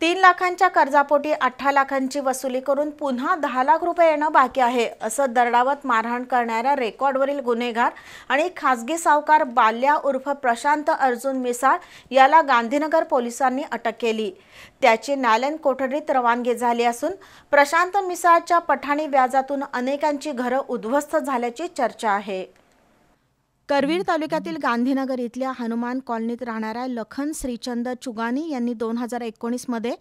तीन लाखांच्या कर्जापोटी अठरा लाखांची वसुली करून पुन्हा दहा लाख रुपये येणं बाकी आहे असं दरडावत मारहाण करणाऱ्या रेकॉर्डवरील गुन्हेगार आणि खासगी सावकार बाल्या उर्फ प्रशांत अर्जुन मिसाळ याला गांधीनगर पोलिसांनी अटक केली त्याची न्यायालयीन कोठडीत रवानगी झाली असून प्रशांत मिसाळच्या पठाणी व्याजातून अनेकांची घरं उद्ध्वस्त झाल्याची चर्चा आहे करवीर तालुक्यातील गांधीनगर इथल्या हनुमान कॉलनीत राहणाऱ्या लखन श्रीचंद चुगानी यांनी दोन हजार एकोणीसमध्ये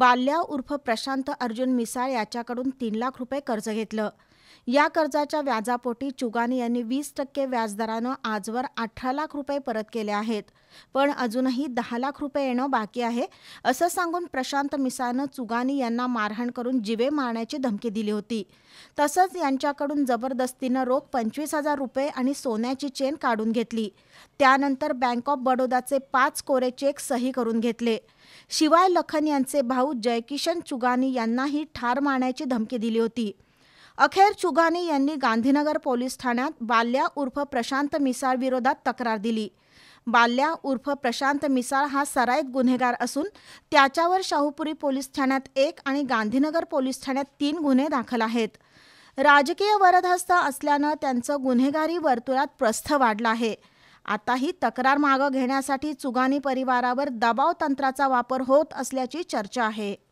बाल्या उर्फ प्रशांत अर्जुन मिसाळ याच्याकडून तीन लाख रुपये कर्ज घेतलं या कर्जाच्या व्याजापोटी चुगानी यांनी वीस टक्के व्याजदरानं आजवर अठरा लाख रुपये परत केले आहेत पण अजूनही दहा लाख रुपये येणं बाकी आहे असं सांगून प्रशांत मिसानं चुगानी यांना मारहाण करून जिवे मारण्याची धमकी दिली होती तसंच यांच्याकडून जबरदस्तीनं रोख पंचवीस हजार रुपये आणि सोन्याची चेन काढून घेतली त्यानंतर बँक ऑफ बडोदाचे पाच कोरे चेक सही करून घेतले शिवाय लखन यांचे भाऊ जयकिशन चुगानी यांनाही ठार मारण्याची धमकी दिली होती अखेर चुगानी यांनी गांधीनगर पोलीस ठाण्यात बाल्या उर्फ प्रशांत मिसाळ विरोधात तक्रार दिली बाल्या उर्फ प्रशांत मिसाळ हा सराईत गुन्हेगार असून त्याच्यावर शाहूपुरी पोलीस ठाण्यात एक आणि गांधीनगर पोलीस ठाण्यात तीन गुन्हे दाखल आहेत राजकीय वरदहस्त असल्यानं त्यांचं गुन्हेगारी वर्तुळात प्रस्थ वाढलं आहे आता ही तक्रार मागं घेण्यासाठी चुगानी परिवारावर दबाव तंत्राचा वापर होत असल्याची चर्चा आहे